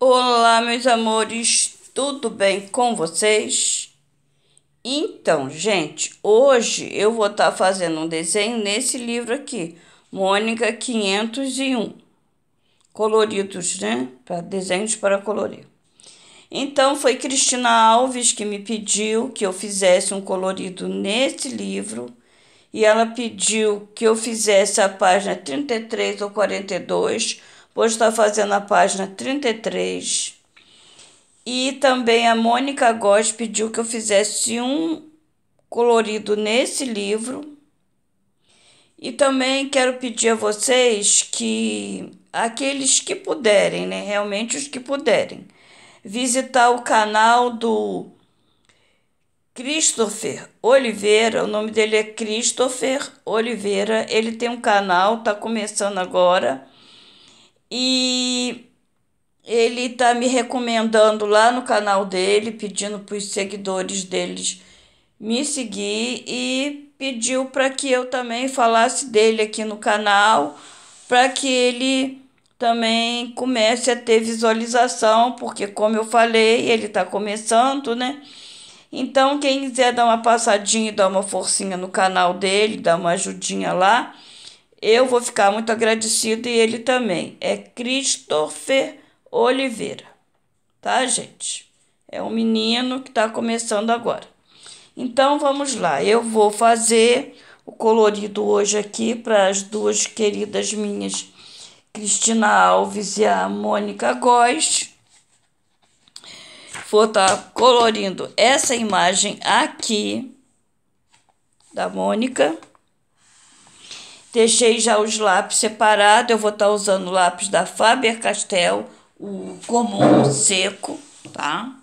Olá, meus amores, tudo bem com vocês? Então, gente, hoje eu vou estar tá fazendo um desenho nesse livro aqui, Mônica 501. Coloridos, né? Para desenhos para colorir. Então, foi Cristina Alves que me pediu que eu fizesse um colorido nesse livro. E ela pediu que eu fizesse a página 33 ou 42 Hoje está fazendo a página 33. E também a Mônica Góes pediu que eu fizesse um colorido nesse livro. E também quero pedir a vocês que aqueles que puderem, né, realmente os que puderem, visitar o canal do Christopher Oliveira, o nome dele é Christopher Oliveira, ele tem um canal, tá começando agora e ele tá me recomendando lá no canal dele, pedindo para os seguidores deles me seguir e pediu para que eu também falasse dele aqui no canal, para que ele também comece a ter visualização, porque como eu falei, ele está começando, né? Então, quem quiser dar uma passadinha e dar uma forcinha no canal dele, dar uma ajudinha lá, eu vou ficar muito agradecido e ele também. É Christopher Oliveira, tá, gente? É um menino que está começando agora. Então vamos lá, eu vou fazer o colorido hoje aqui para as duas queridas minhas, Cristina Alves e a Mônica Góes. Vou estar tá colorindo essa imagem aqui da Mônica Deixei já os lápis separados. Eu vou estar tá usando o lápis da Faber-Castell, o comum o seco, tá?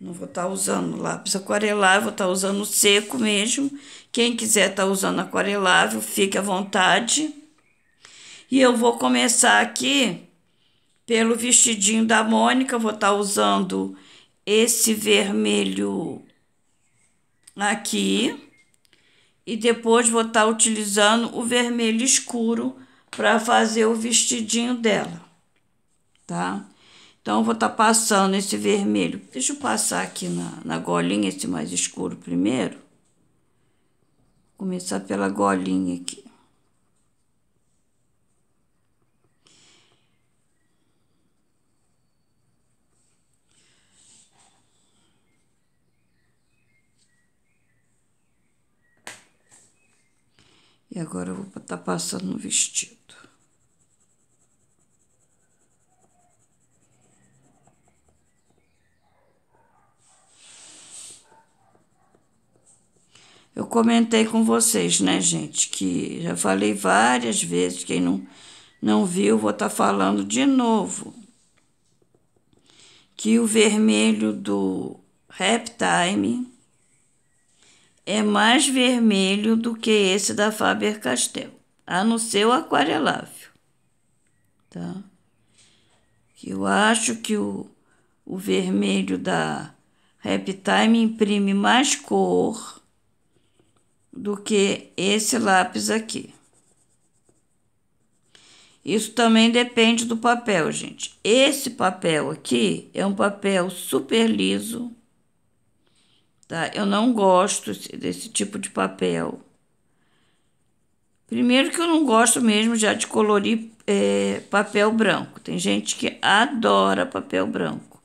Não vou estar tá usando lápis aquarelável, vou estar tá usando o seco mesmo. Quem quiser estar usando aquarelável, fique à vontade. E eu vou começar aqui pelo vestidinho da Mônica, vou estar usando esse vermelho aqui e depois vou estar tá utilizando o vermelho escuro para fazer o vestidinho dela, tá? Então, vou estar tá passando esse vermelho. Deixa eu passar aqui na, na golinha, esse mais escuro primeiro. Começar pela golinha aqui. E agora eu vou estar tá passando no vestido. Eu comentei com vocês, né, gente, que já falei várias vezes, quem não, não viu, vou estar tá falando de novo. Que o vermelho do Reptime é mais vermelho do que esse da Faber-Castell, a não ser o aquarelável, tá? Eu acho que o, o vermelho da Reptime imprime mais cor do que esse lápis aqui. Isso também depende do papel, gente. Esse papel aqui é um papel super liso tá? Eu não gosto desse tipo de papel. Primeiro que eu não gosto mesmo já de colorir é, papel branco. Tem gente que adora papel branco.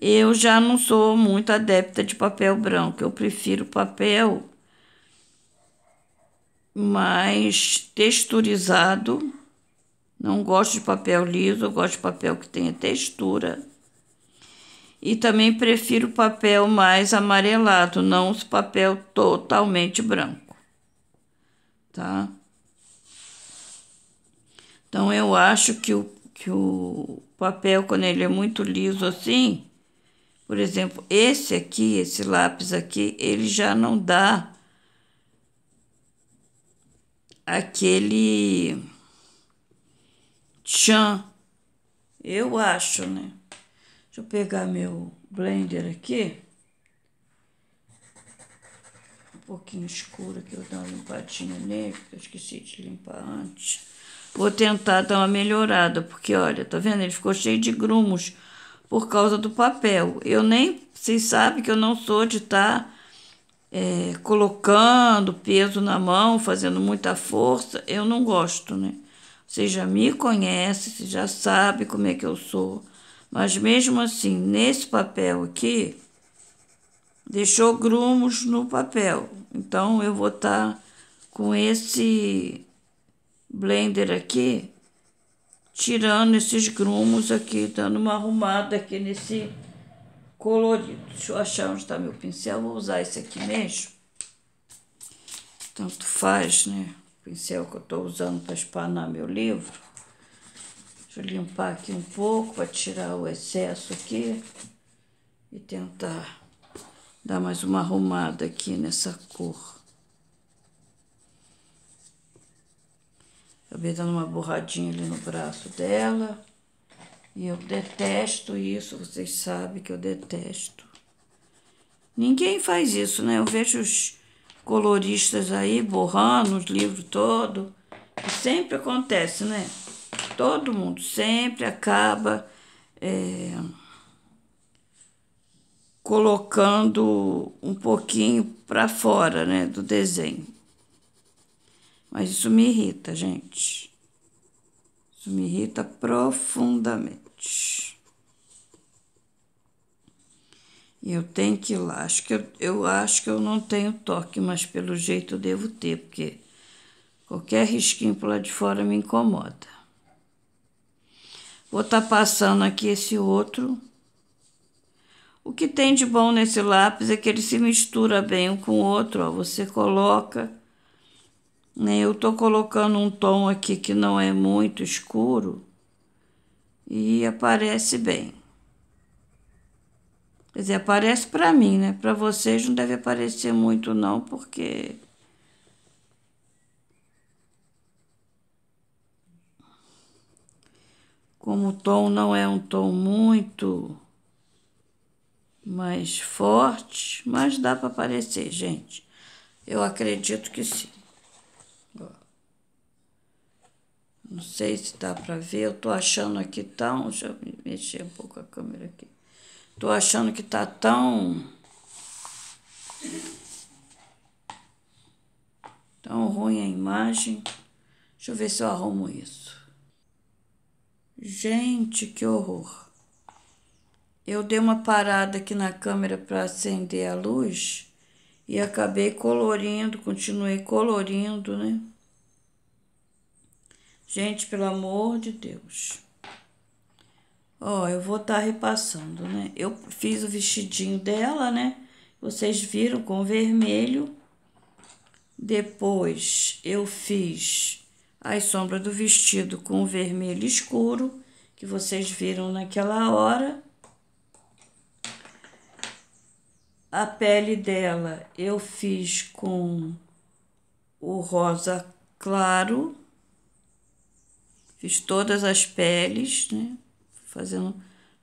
Eu já não sou muito adepta de papel branco. Eu prefiro papel mais texturizado. Não gosto de papel liso, eu gosto de papel que tenha textura e também prefiro papel mais amarelado, não os papel totalmente branco, tá? Então eu acho que o, que o papel, quando ele é muito liso assim, por exemplo, esse aqui, esse lápis aqui, ele já não dá aquele tchan, eu acho, né? Deixa eu pegar meu blender aqui. Um pouquinho escuro aqui, eu dar uma limpadinha nele, porque eu esqueci de limpar antes. Vou tentar dar uma melhorada, porque olha, tá vendo? Ele ficou cheio de grumos por causa do papel. Eu nem, vocês sabem que eu não sou de estar tá, é, colocando peso na mão, fazendo muita força. Eu não gosto, né? você já me conhece você já sabe como é que eu sou. Mas mesmo assim, nesse papel aqui, deixou grumos no papel. Então eu vou estar tá com esse blender aqui, tirando esses grumos aqui, dando uma arrumada aqui nesse colorido. Deixa eu achar onde está meu pincel, vou usar esse aqui mesmo. Tanto faz, né? O pincel que eu estou usando para espanar meu livro. Deixa eu limpar aqui um pouco para tirar o excesso aqui e tentar dar mais uma arrumada aqui nessa cor. Acabei dando uma borradinha ali no braço dela. E eu detesto isso, vocês sabem que eu detesto. Ninguém faz isso, né? Eu vejo os coloristas aí borrando os livros todo. Sempre acontece, né? todo mundo sempre acaba é, colocando um pouquinho para fora né, do desenho. Mas isso me irrita, gente. Isso me irrita profundamente. E eu tenho que ir lá. Acho que eu, eu acho que eu não tenho toque, mas pelo jeito eu devo ter, porque qualquer risquinho por lá de fora me incomoda. Vou estar tá passando aqui esse outro. O que tem de bom nesse lápis é que ele se mistura bem um com o outro, ó. Você coloca... Né? Eu tô colocando um tom aqui que não é muito escuro e aparece bem. Quer dizer, aparece para mim, né? Para vocês não deve aparecer muito não, porque Como o tom não é um tom muito mais forte, mas dá para aparecer, gente. Eu acredito que sim. Não sei se dá para ver, eu tô achando aqui tão, deixa eu mexer um pouco a câmera aqui. Tô achando que tá tão tão ruim a imagem. Deixa eu ver se eu arrumo isso. Gente, que horror! Eu dei uma parada aqui na câmera para acender a luz e acabei colorindo, continuei colorindo, né? Gente, pelo amor de Deus. Ó, eu vou estar tá repassando, né? Eu fiz o vestidinho dela, né? Vocês viram com vermelho. Depois eu fiz as sombras do vestido com o vermelho escuro, que vocês viram naquela hora. A pele dela eu fiz com o rosa claro, fiz todas as peles, né? Fazendo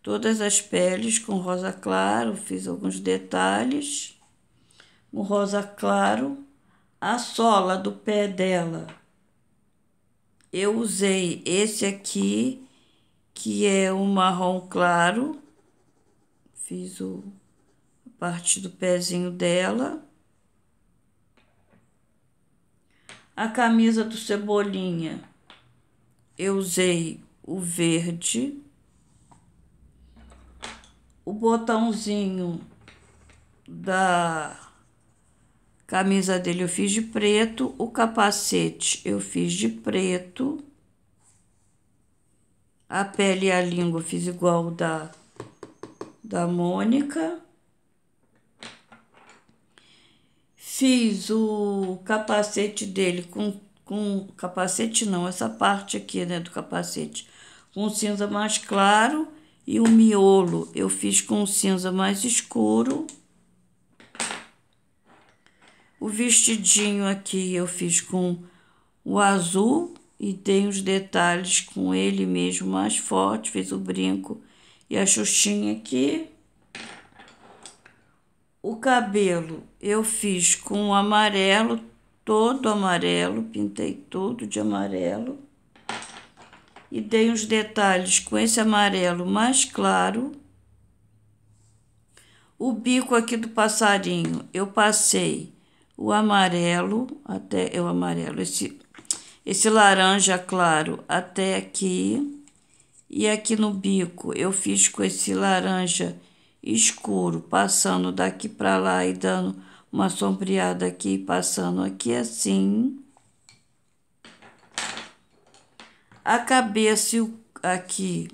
todas as peles com rosa claro, fiz alguns detalhes. O rosa claro, a sola do pé dela eu usei esse aqui, que é o um marrom claro. Fiz o, a parte do pezinho dela. A camisa do Cebolinha, eu usei o verde. O botãozinho da camisa dele eu fiz de preto, o capacete eu fiz de preto, a pele e a língua eu fiz igual da, da Mônica. Fiz o capacete dele com, com capacete não, essa parte aqui né, do capacete, com cinza mais claro e o miolo eu fiz com cinza mais escuro. O vestidinho aqui eu fiz com o azul e dei os detalhes com ele mesmo mais forte, fiz o brinco e a xuxinha aqui. O cabelo eu fiz com o amarelo, todo amarelo, pintei todo de amarelo. E dei os detalhes com esse amarelo mais claro. O bico aqui do passarinho eu passei o amarelo até é o amarelo, esse esse laranja claro até aqui e aqui no bico eu fiz com esse laranja escuro, passando daqui para lá e dando uma sombreada aqui, passando aqui assim. A cabeça aqui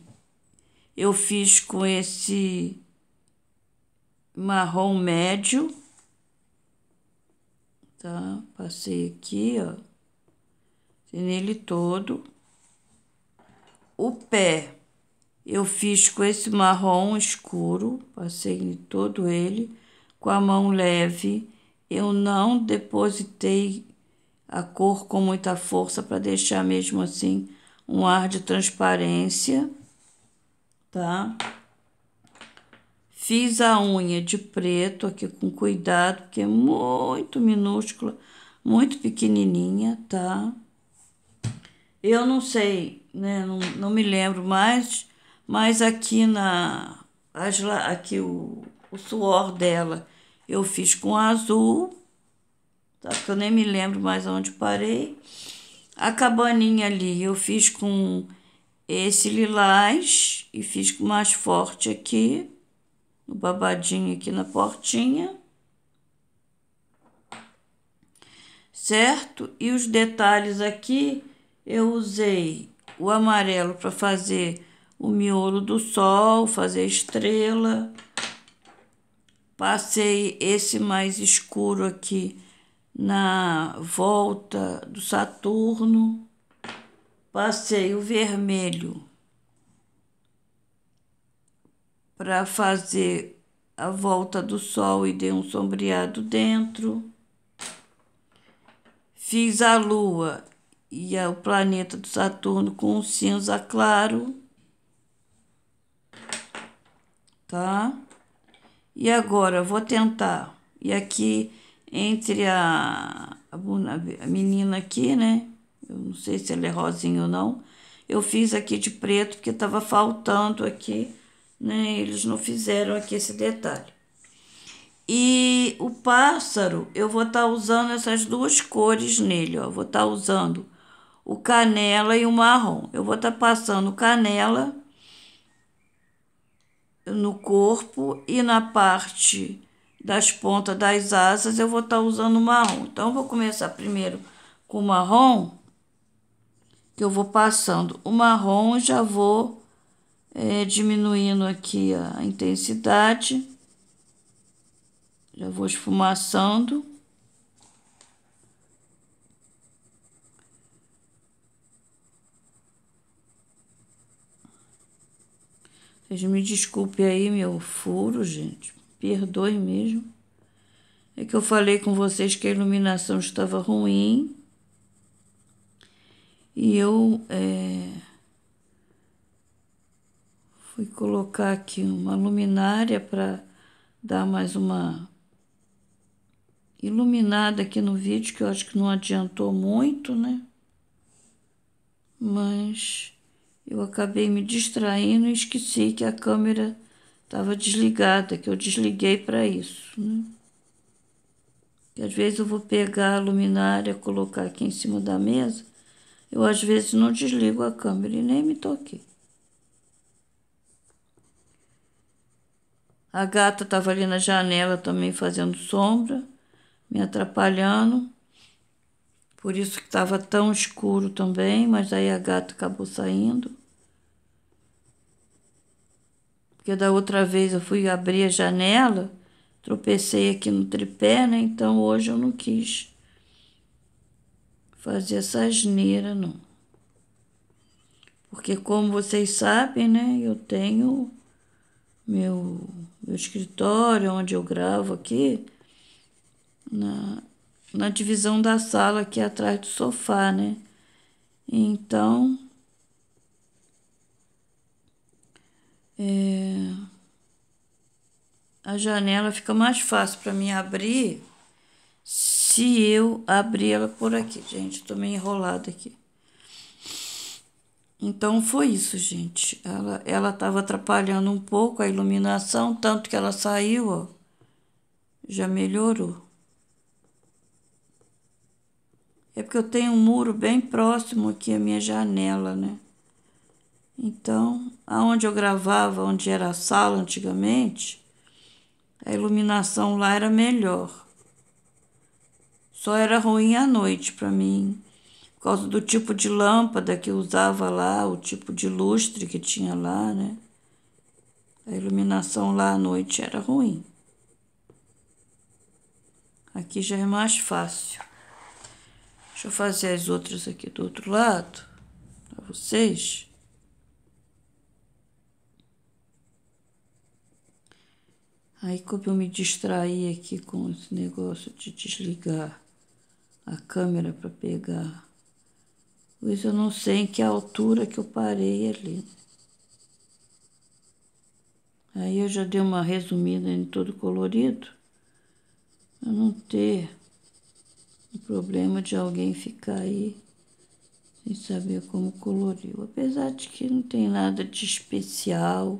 eu fiz com esse marrom médio tá? Passei aqui, ó, nele todo. O pé eu fiz com esse marrom escuro, passei em todo ele, com a mão leve. Eu não depositei a cor com muita força para deixar mesmo assim um ar de transparência, tá? Fiz a unha de preto aqui com cuidado, porque é muito minúscula, muito pequenininha, tá? Eu não sei, né? Não, não me lembro mais, mas aqui na. Aqui o, o suor dela eu fiz com azul, tá? Porque eu nem me lembro mais onde parei. A cabaninha ali eu fiz com esse lilás e fiz com mais forte aqui no babadinho aqui na portinha. Certo? E os detalhes aqui, eu usei o amarelo para fazer o miolo do sol, fazer estrela. Passei esse mais escuro aqui na volta do Saturno. Passei o vermelho para fazer a volta do sol e dei um sombreado dentro. Fiz a lua e o planeta do Saturno com um cinza claro. Tá? E agora vou tentar. E aqui entre a, a menina aqui, né? Eu não sei se ela é rosinha ou não. Eu fiz aqui de preto porque estava faltando aqui né? Eles não fizeram aqui esse detalhe. E o pássaro, eu vou estar tá usando essas duas cores nele, ó. Vou estar tá usando o canela e o marrom. Eu vou estar tá passando canela no corpo e na parte das pontas das asas eu vou estar tá usando o marrom. Então, vou começar primeiro com o marrom, que eu vou passando o marrom já vou é, diminuindo aqui a intensidade. Já vou esfumaçando. Vocês me desculpe aí meu furo, gente. Perdoe mesmo. É que eu falei com vocês que a iluminação estava ruim. E eu... É Fui colocar aqui uma luminária para dar mais uma iluminada aqui no vídeo, que eu acho que não adiantou muito, né? Mas eu acabei me distraindo e esqueci que a câmera estava desligada, que eu desliguei para isso, né? Que às vezes eu vou pegar a luminária, colocar aqui em cima da mesa, eu às vezes não desligo a câmera e nem me toquei. A gata estava ali na janela também fazendo sombra, me atrapalhando. Por isso que estava tão escuro também, mas aí a gata acabou saindo. Porque da outra vez eu fui abrir a janela, tropecei aqui no tripé, né? Então hoje eu não quis fazer essa asneira, não. Porque como vocês sabem, né, eu tenho meu, meu escritório, onde eu gravo aqui, na, na divisão da sala aqui atrás do sofá, né? Então, é, a janela fica mais fácil para mim abrir se eu abrir ela por aqui. Gente, tô meio enrolada aqui. Então foi isso, gente. Ela estava atrapalhando um pouco a iluminação, tanto que ela saiu, ó. Já melhorou. É porque eu tenho um muro bem próximo aqui à minha janela, né? Então, aonde eu gravava, onde era a sala antigamente, a iluminação lá era melhor. Só era ruim à noite para mim, causa do tipo de lâmpada que usava lá, o tipo de lustre que tinha lá, né? A iluminação lá à noite era ruim. Aqui já é mais fácil. Deixa eu fazer as outras aqui do outro lado, para vocês. Aí como eu me distraí aqui com esse negócio de desligar a câmera para pegar Pois eu não sei em que altura que eu parei ali. Aí eu já dei uma resumida em todo colorido, para não ter o problema de alguém ficar aí sem saber como coloriu. Apesar de que não tem nada de especial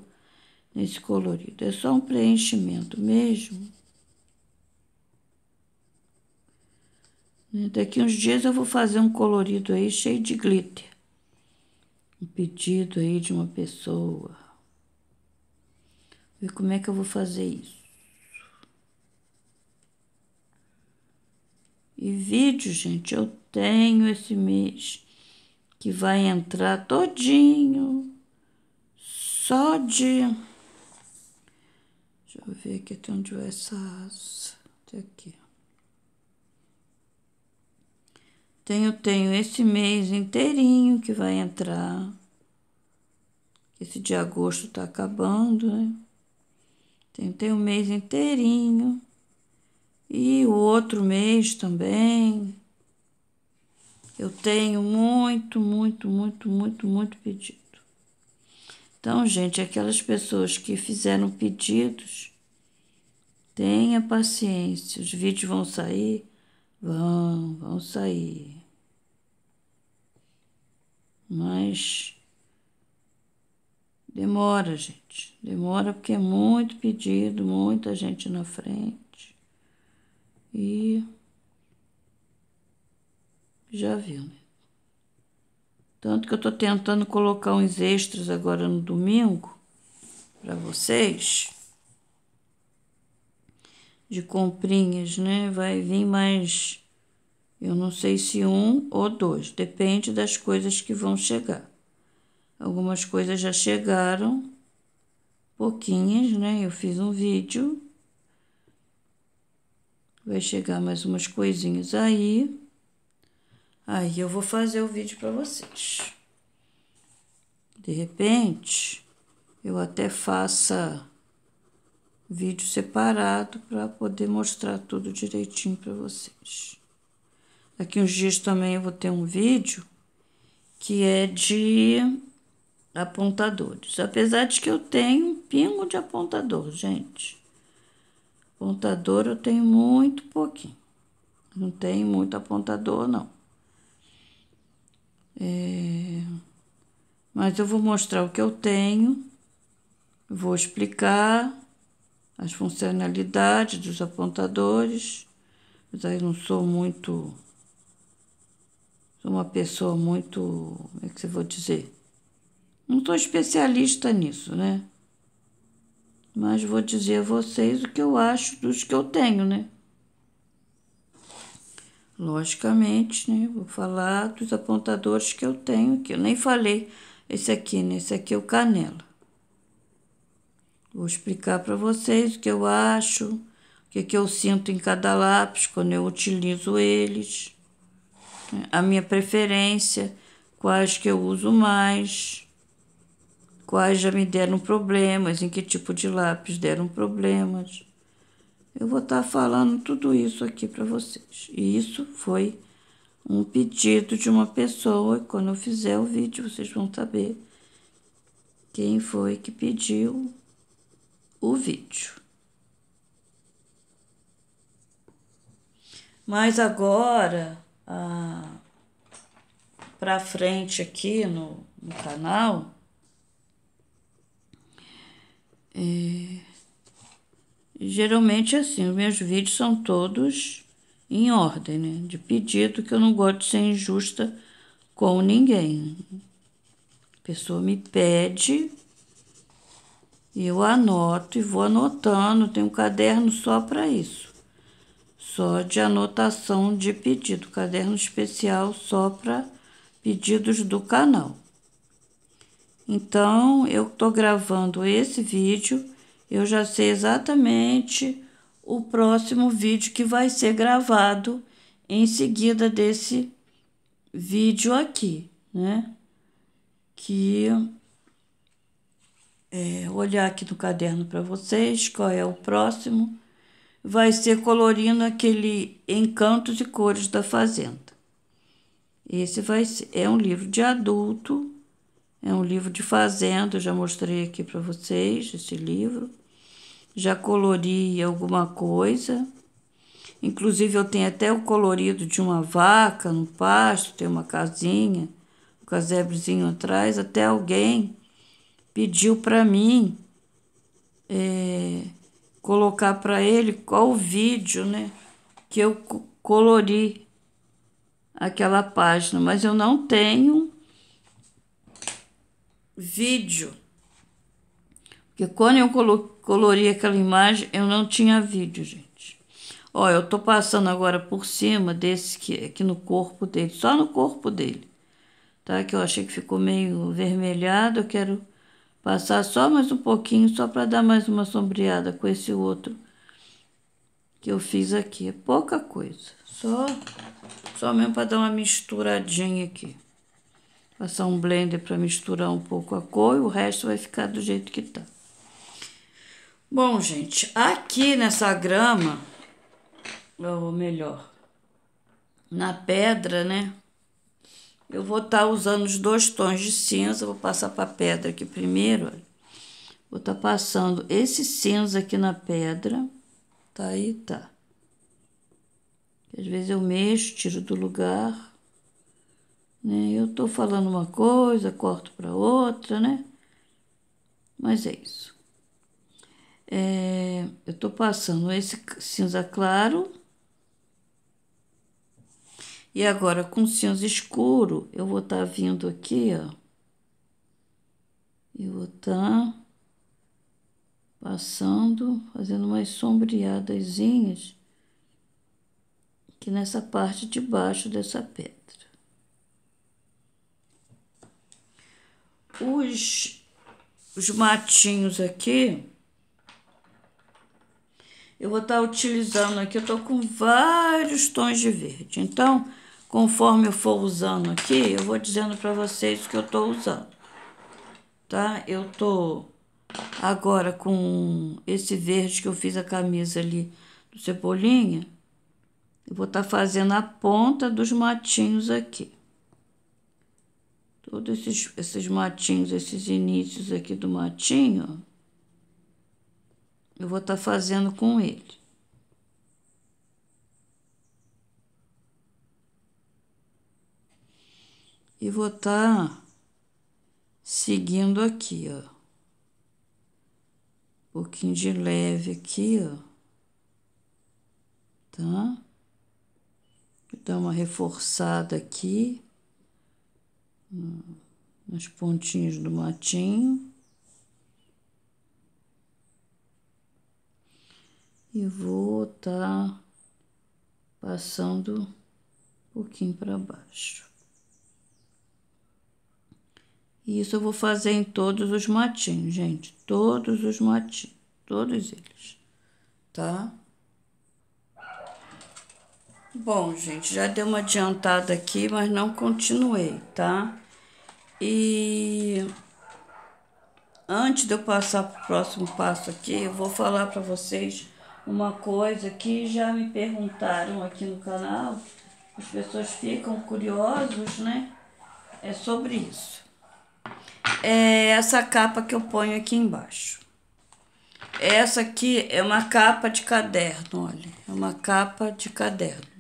nesse colorido, é só um preenchimento mesmo. Daqui uns dias eu vou fazer um colorido aí cheio de glitter. Um pedido aí de uma pessoa. Ver como é que eu vou fazer isso. E vídeo, gente, eu tenho esse mês que vai entrar todinho só de Deixa eu ver aqui até onde vai essa asa. Até aqui. Tenho, tenho esse mês inteirinho que vai entrar. Esse de agosto tá acabando, né? Tenho, tenho um mês inteirinho. E o outro mês também. Eu tenho muito, muito, muito, muito, muito pedido. Então, gente, aquelas pessoas que fizeram pedidos, tenha paciência. Os vídeos vão sair, vão, vão sair. Mas demora, gente. Demora porque é muito pedido, muita gente na frente. E já viu, né? Tanto que eu tô tentando colocar uns extras agora no domingo para vocês de comprinhas, né? Vai vir mais eu não sei se um ou dois, depende das coisas que vão chegar. Algumas coisas já chegaram, pouquinhas, né? Eu fiz um vídeo. Vai chegar mais umas coisinhas aí. Aí eu vou fazer o vídeo para vocês. De repente, eu até faça vídeo separado para poder mostrar tudo direitinho para vocês. Daqui uns dias também eu vou ter um vídeo que é de apontadores. Apesar de que eu tenho um pingo de apontador, gente. Apontador eu tenho muito pouquinho. Não tenho muito apontador, não. É... Mas eu vou mostrar o que eu tenho. Vou explicar as funcionalidades dos apontadores. Mas aí não sou muito é uma pessoa muito. Como é que eu vou dizer? Não sou especialista nisso, né? Mas vou dizer a vocês o que eu acho dos que eu tenho, né? Logicamente, né? Vou falar dos apontadores que eu tenho, que eu nem falei esse aqui, né? Esse aqui é o canela. Vou explicar para vocês o que eu acho, o que, é que eu sinto em cada lápis quando eu utilizo eles a minha preferência, quais que eu uso mais, quais já me deram problemas, em que tipo de lápis deram problemas. Eu vou estar tá falando tudo isso aqui para vocês. E isso foi um pedido de uma pessoa. Quando eu fizer o vídeo, vocês vão saber quem foi que pediu o vídeo. Mas agora ah, para frente aqui no, no canal. É, geralmente assim, os meus vídeos são todos em ordem, né? De pedido, que eu não gosto de ser injusta com ninguém. A pessoa me pede, e eu anoto e vou anotando, tem um caderno só para isso só de anotação de pedido, caderno especial só para pedidos do canal. Então, eu estou gravando esse vídeo, eu já sei exatamente o próximo vídeo que vai ser gravado em seguida desse vídeo aqui, né? Que é, olhar aqui no caderno para vocês qual é o próximo vai ser colorindo aquele encanto de cores da fazenda. Esse vai ser, é um livro de adulto, é um livro de fazenda, eu já mostrei aqui para vocês esse livro. Já colori alguma coisa. Inclusive eu tenho até o colorido de uma vaca no pasto, tem uma casinha, um casebrezinho atrás, até alguém pediu para mim é, colocar para ele qual vídeo, né, que eu colori aquela página, mas eu não tenho vídeo. Porque quando eu colori aquela imagem, eu não tinha vídeo, gente. Ó, eu tô passando agora por cima desse que aqui no corpo dele, só no corpo dele. Tá? Que eu achei que ficou meio vermelhado eu quero Passar só mais um pouquinho, só para dar mais uma sombreada com esse outro que eu fiz aqui. É pouca coisa, só, só mesmo para dar uma misturadinha aqui. Passar um blender para misturar um pouco a cor e o resto vai ficar do jeito que tá. Bom, gente, aqui nessa grama, ou melhor, na pedra, né? Eu vou estar tá usando os dois tons de cinza, vou passar para a pedra aqui primeiro, Vou estar tá passando esse cinza aqui na pedra, tá aí, tá. Às vezes eu mexo, tiro do lugar, né? Eu tô falando uma coisa, corto para outra, né? Mas é isso. É, eu tô passando esse cinza claro e agora, com cinza escuro, eu vou estar tá vindo aqui, ó. E vou estar tá passando, fazendo umas sombreadazinhas aqui nessa parte de baixo dessa pedra. Os, os matinhos aqui, eu vou estar tá utilizando aqui, eu tô com vários tons de verde. Então, Conforme eu for usando aqui, eu vou dizendo para vocês o que eu tô usando. Tá? Eu tô agora com esse verde que eu fiz a camisa ali do Cebolinha. Eu vou estar tá fazendo a ponta dos matinhos aqui. Todos esses, esses matinhos, esses inícios aqui do matinho, eu vou estar tá fazendo com ele. e vou estar tá seguindo aqui, ó. Um pouquinho de leve aqui, ó. Tá? Vou dar uma reforçada aqui. Nas pontinhas do matinho. E vou tá passando um pouquinho para baixo. E isso eu vou fazer em todos os matinhos, gente. Todos os matinhos, todos eles, tá? Bom, gente, já dei uma adiantada aqui, mas não continuei, tá? E antes de eu passar para o próximo passo aqui, eu vou falar para vocês uma coisa que já me perguntaram aqui no canal. As pessoas ficam curiosos, né? É sobre isso é essa capa que eu ponho aqui embaixo. Essa aqui é uma capa de caderno, olha, é uma capa de caderno.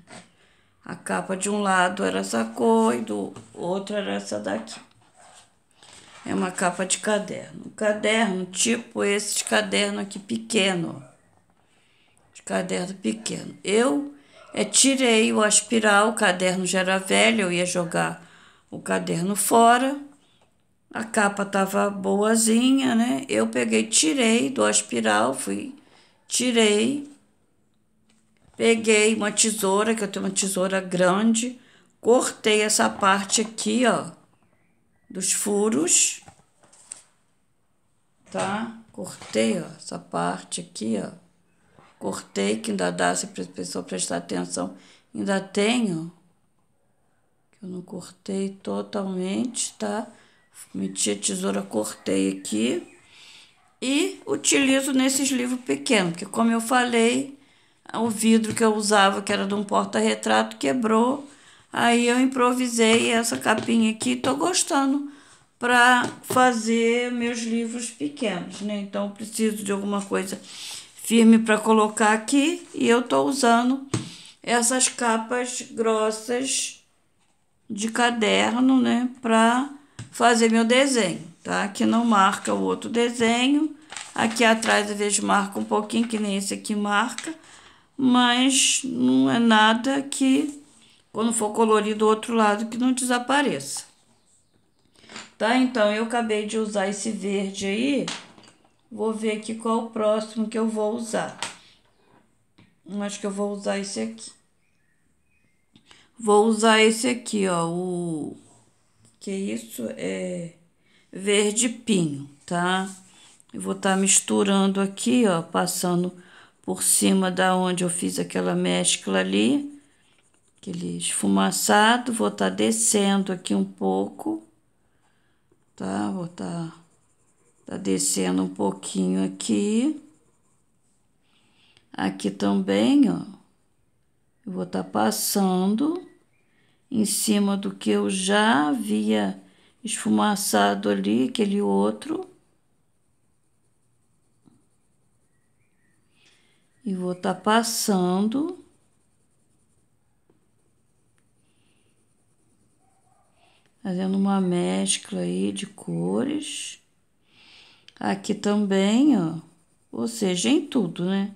A capa de um lado era essa cor e do outro era essa daqui. É uma capa de caderno. Caderno tipo esse de caderno aqui pequeno. De caderno pequeno. Eu é, tirei o aspiral, o caderno já era velho, eu ia jogar o caderno fora. A capa estava boazinha, né? Eu peguei, tirei do aspiral, fui, tirei, peguei uma tesoura, que eu tenho uma tesoura grande, cortei essa parte aqui, ó, dos furos, tá? Cortei, ó, essa parte aqui, ó. Cortei, que ainda dá, se a pessoa prestar atenção, ainda tenho. Que eu não cortei totalmente, tá? Tá? Meti a tesoura, cortei aqui e utilizo nesses livros pequenos, porque como eu falei, o vidro que eu usava, que era de um porta-retrato, quebrou. Aí eu improvisei essa capinha aqui e tô gostando para fazer meus livros pequenos, né? Então preciso de alguma coisa firme para colocar aqui e eu tô usando essas capas grossas de caderno, né, para fazer meu desenho, tá? Que não marca o outro desenho. Aqui atrás, às vezes, marca um pouquinho, que nem esse aqui marca. Mas não é nada que, quando for colorido do outro lado, que não desapareça. Tá? Então, eu acabei de usar esse verde aí. Vou ver aqui qual o próximo que eu vou usar. Acho que eu vou usar esse aqui. Vou usar esse aqui, ó, o que isso é verde pinho, tá? Eu vou estar tá misturando aqui, ó, passando por cima da onde eu fiz aquela mescla ali, aquele esfumaçado, vou estar tá descendo aqui um pouco, tá? Vou estar tá, tá descendo um pouquinho aqui. Aqui também, ó, eu vou estar tá passando em cima do que eu já havia esfumaçado ali, aquele outro. E vou estar tá passando. Fazendo uma mescla aí de cores. Aqui também, ó. Ou seja, em tudo, né?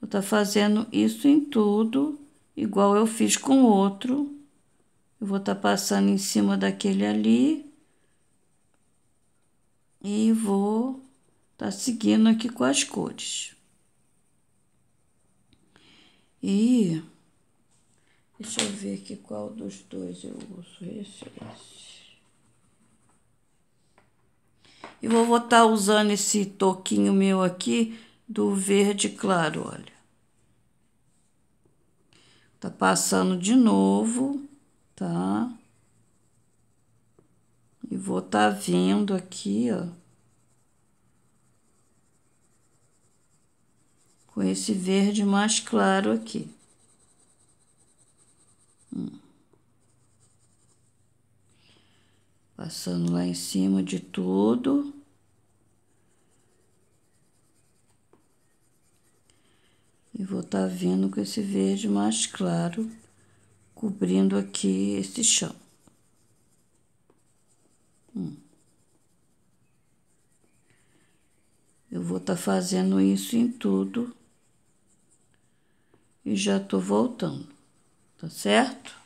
Vou estar tá fazendo isso em tudo, igual eu fiz com o outro. Eu vou estar tá passando em cima daquele ali. E vou estar tá seguindo aqui com as cores. E... Deixa eu ver aqui qual dos dois eu uso. Esse ou esse. E vou estar tá usando esse toquinho meu aqui do verde claro, olha. Tá passando de novo tá? E vou tá vendo aqui, ó. Com esse verde mais claro aqui. Hum. Passando lá em cima de tudo. E vou tá vindo com esse verde mais claro cobrindo aqui esse chão. Hum. Eu vou estar tá fazendo isso em tudo e já tô voltando, tá certo?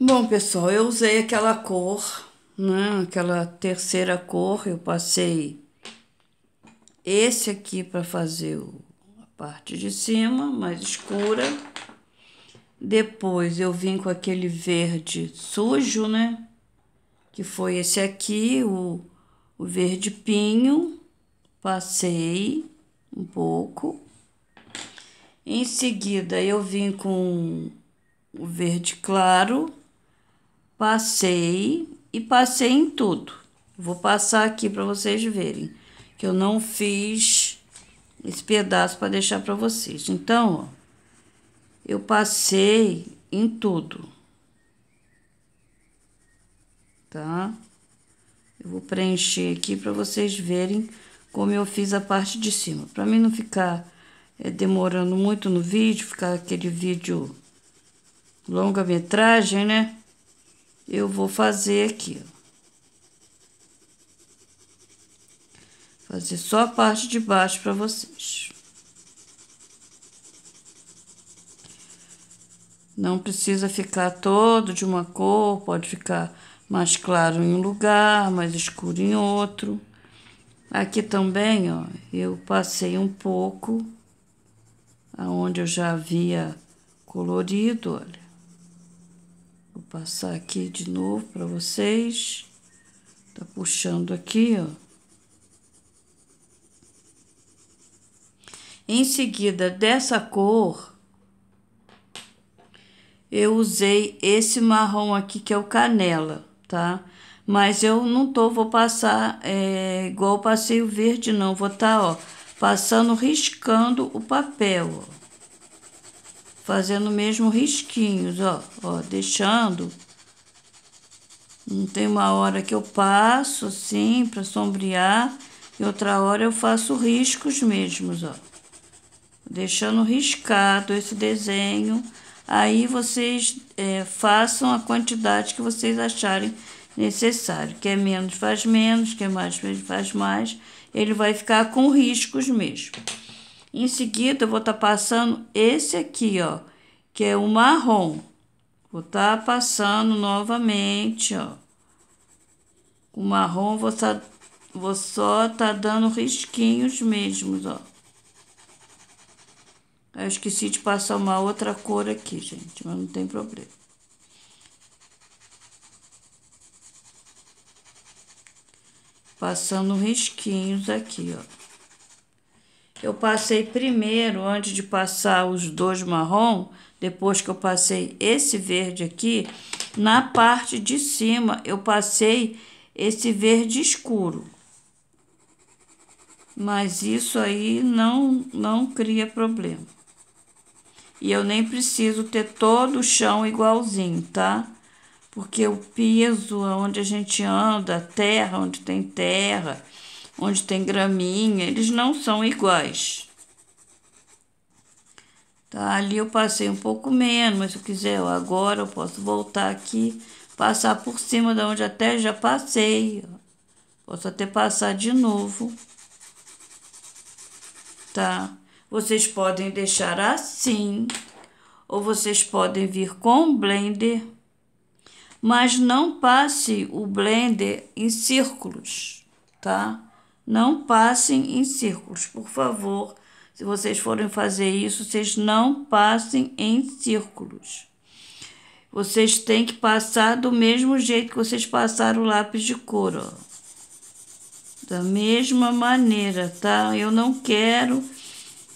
Bom, pessoal, eu usei aquela cor, né? Aquela terceira cor, eu passei esse aqui para fazer o parte de cima, mais escura. Depois eu vim com aquele verde sujo, né? Que foi esse aqui, o, o verde pinho. Passei um pouco. Em seguida, eu vim com o verde claro, passei e passei em tudo. Vou passar aqui para vocês verem que eu não fiz esse pedaço para deixar para vocês. Então, ó, eu passei em tudo. Tá? Eu vou preencher aqui para vocês verem como eu fiz a parte de cima. Para mim não ficar é, demorando muito no vídeo, ficar aquele vídeo longa metragem, né? Eu vou fazer aqui, ó. Fazer só a parte de baixo para vocês. Não precisa ficar todo de uma cor, pode ficar mais claro em um lugar, mais escuro em outro. Aqui também, ó, eu passei um pouco aonde eu já havia colorido, olha. Vou passar aqui de novo para vocês. Tá puxando aqui, ó. Em seguida, dessa cor, eu usei esse marrom aqui, que é o canela, tá? Mas eu não tô, vou passar é, igual passei o verde, não. Vou tá, ó, passando, riscando o papel, ó. Fazendo mesmo risquinhos, ó, ó, deixando não tem uma hora que eu passo assim para sombrear e outra hora eu faço riscos mesmos, ó deixando riscado esse desenho. Aí vocês é, façam a quantidade que vocês acharem necessário. Quer menos faz menos, quer mais faz mais. Ele vai ficar com riscos mesmo. Em seguida, eu vou estar tá passando esse aqui, ó, que é o marrom. Vou estar tá passando novamente, ó. O marrom, vou, tá, vou só tá dando risquinhos mesmo, ó. Eu esqueci de passar uma outra cor aqui, gente, mas não tem problema. Passando risquinhos aqui, ó. Eu passei primeiro, antes de passar os dois marrom, depois que eu passei esse verde aqui, na parte de cima eu passei esse verde escuro. Mas isso aí não, não cria problema. E eu nem preciso ter todo o chão igualzinho, tá? Porque o piso onde a gente anda, a terra onde tem terra, onde tem graminha, eles não são iguais. Tá, ali eu passei um pouco menos, mas se eu quiser agora eu posso voltar aqui, passar por cima da onde até já passei. Posso até passar de novo. Tá? Vocês podem deixar assim, ou vocês podem vir com o blender, mas não passe o blender em círculos, tá? Não passem em círculos, por favor. Se vocês forem fazer isso, vocês não passem em círculos. Vocês têm que passar do mesmo jeito que vocês passaram o lápis de cor, ó. Da mesma maneira, tá? Eu não quero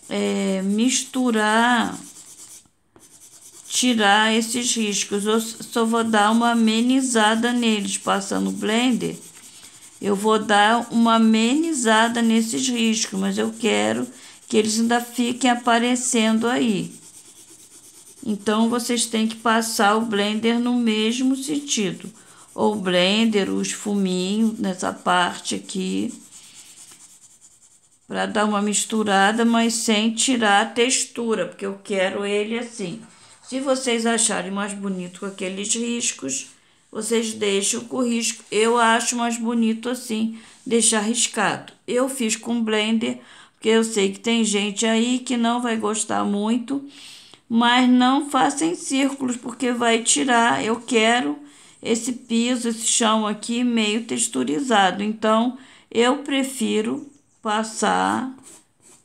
é, misturar, tirar esses riscos. Eu só vou dar uma amenizada neles, passando o blender. Eu vou dar uma amenizada nesses riscos, mas eu quero que eles ainda fiquem aparecendo aí. Então, vocês têm que passar o blender no mesmo sentido. Ou blender, os fuminhos nessa parte aqui para dar uma misturada, mas sem tirar a textura, porque eu quero ele assim. Se vocês acharem mais bonito com aqueles riscos, vocês deixam com risco. Eu acho mais bonito assim, deixar riscado. Eu fiz com blender, porque eu sei que tem gente aí que não vai gostar muito, mas não façam círculos, porque vai tirar. Eu quero esse piso, esse chão aqui meio texturizado. Então, eu prefiro passar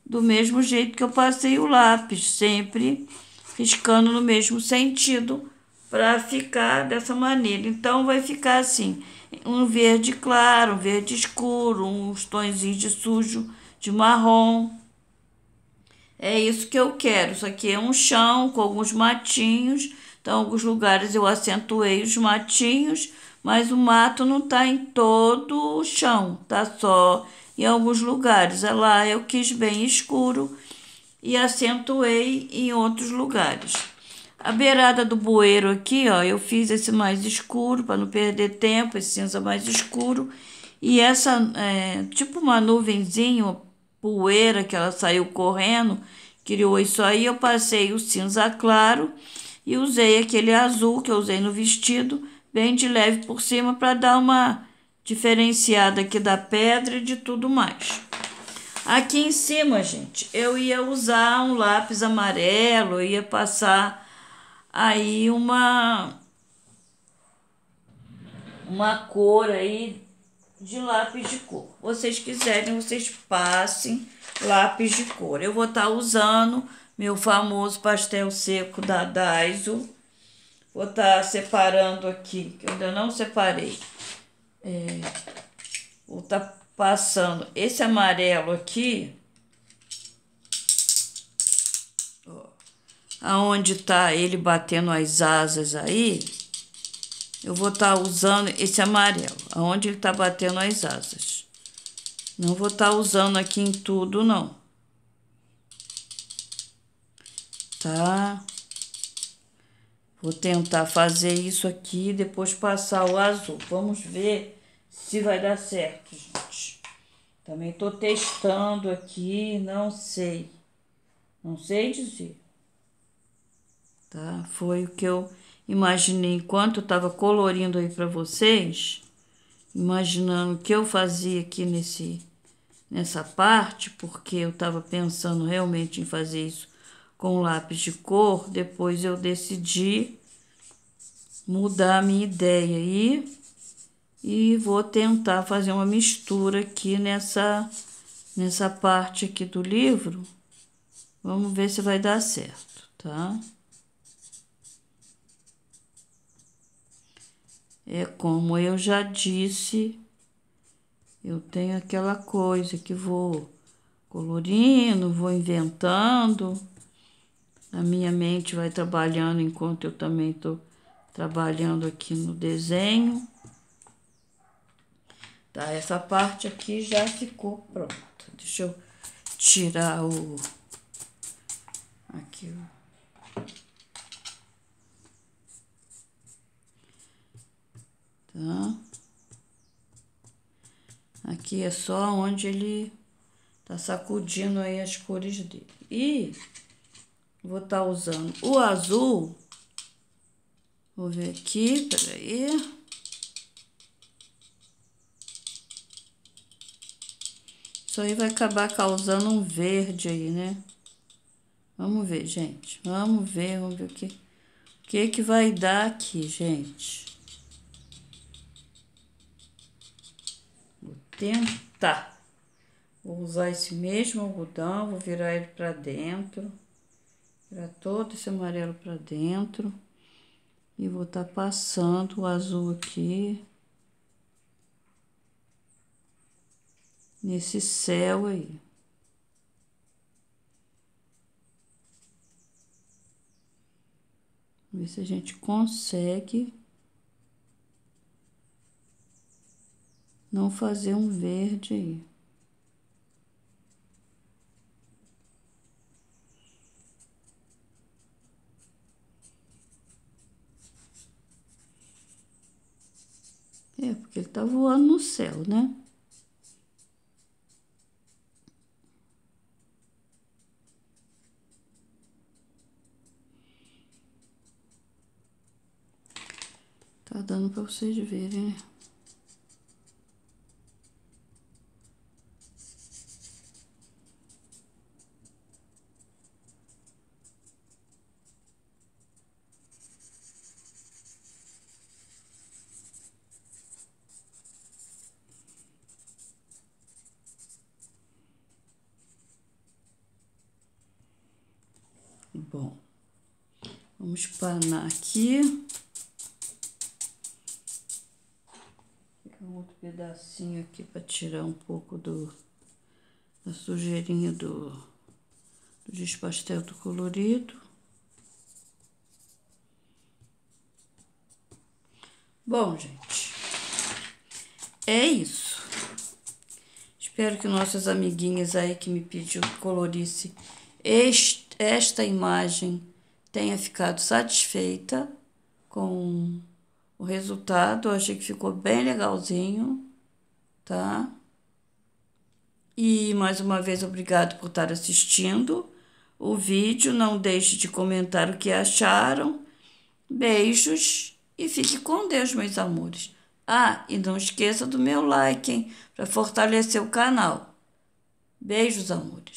do mesmo jeito que eu passei o lápis, sempre riscando no mesmo sentido para ficar dessa maneira. Então vai ficar assim, um verde claro, um verde escuro, uns tons de sujo, de marrom. É isso que eu quero. Isso aqui é um chão com alguns matinhos. Então, alguns lugares eu acentuei os matinhos, mas o mato não tá em todo o chão, tá só em alguns lugares. É lá eu quis bem escuro e acentuei em outros lugares. A beirada do bueiro aqui, ó, eu fiz esse mais escuro para não perder tempo, esse cinza mais escuro. E essa, é, tipo uma nuvenzinha, uma poeira que ela saiu correndo, criou isso aí. Eu passei o cinza claro e usei aquele azul que eu usei no vestido, bem de leve por cima, para dar uma diferenciada aqui da pedra e de tudo mais. Aqui em cima, gente, eu ia usar um lápis amarelo, ia passar aí uma uma cor aí de lápis de cor. Vocês quiserem, vocês passem lápis de cor. Eu vou estar tá usando meu famoso pastel seco da Daiso. Vou estar tá separando aqui, que eu ainda não separei. É, vou estar tá passando esse amarelo aqui, ó, aonde tá ele batendo as asas aí, eu vou estar tá usando esse amarelo, aonde ele tá batendo as asas. Não vou estar tá usando aqui em tudo, não. Tá? Vou tentar fazer isso aqui e depois passar o azul. Vamos ver se vai dar certo, gente. Também tô testando aqui, não sei. Não sei dizer. Tá? Foi o que eu imaginei enquanto eu tava colorindo aí para vocês, imaginando o que eu fazia aqui nesse nessa parte, porque eu tava pensando realmente em fazer isso com lápis de cor, depois eu decidi mudar a minha ideia e, e vou tentar fazer uma mistura aqui nessa, nessa parte aqui do livro. Vamos ver se vai dar certo, tá? É como eu já disse, eu tenho aquela coisa que vou colorindo, vou inventando a minha mente vai trabalhando enquanto eu também estou trabalhando aqui no desenho. Tá, essa parte aqui já ficou pronta. Deixa eu tirar o... Aqui, ó. Tá? Aqui é só onde ele tá sacudindo aí as cores dele. E Vou estar tá usando o azul. Vou ver aqui, peraí. Isso aí vai acabar causando um verde aí, né? Vamos ver, gente. Vamos ver, vamos ver o que, o que, que vai dar aqui, gente. Vou tentar. Vou usar esse mesmo algodão, vou virar ele para dentro. Tirar todo esse amarelo para dentro. E vou estar tá passando o azul aqui. Nesse céu aí. Ver se a gente consegue não fazer um verde aí. É, porque ele tá voando no céu, né? Tá dando pra vocês verem, né? bom. Vamos panar aqui. fica um outro pedacinho aqui para tirar um pouco do da sujeirinha do, do despastel do colorido. Bom, gente, é isso. Espero que nossas amiguinhas aí que me pediu que colorisse este esta imagem tenha ficado satisfeita com o resultado. Eu achei que ficou bem legalzinho, tá? E mais uma vez, obrigado por estar assistindo o vídeo. Não deixe de comentar o que acharam. Beijos e fique com Deus, meus amores. Ah, e não esqueça do meu like, hein, para fortalecer o canal. Beijos, amores.